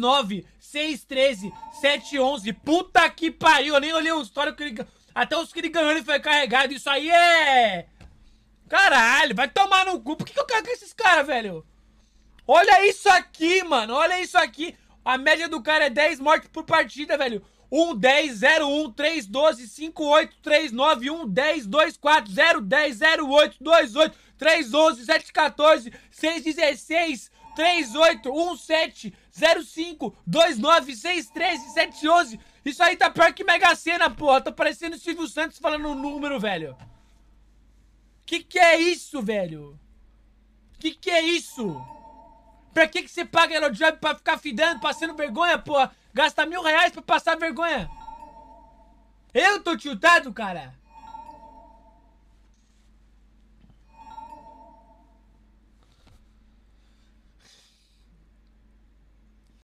3-9, 6-13, 7-11. Puta que pariu. Eu nem olhei o histórico que ele... Até os que ele ganhou ele foi carregado. Isso aí é... Caralho, vai tomar no cu. Por que, que eu quero com esses caras, velho? Olha isso aqui, mano. Olha isso aqui. A média do cara é 10 mortes por partida, velho. 1, 10, 0, 1, 3, 12, 5, 8, 3, 9, 1, 10, 2, 4, 0, 10, 0, 8, 2, 8, 3, 11, 7, 14, 6, 16, 38170529637711. Isso aí tá pior que Mega Sena, porra. Tá parecendo o Silvio Santos falando um número, velho. Que que é isso, velho? Que que é isso? Pra que que você paga job pra ficar fidando, passando vergonha, porra? Gasta mil reais pra passar vergonha. Eu tô tiltado, cara.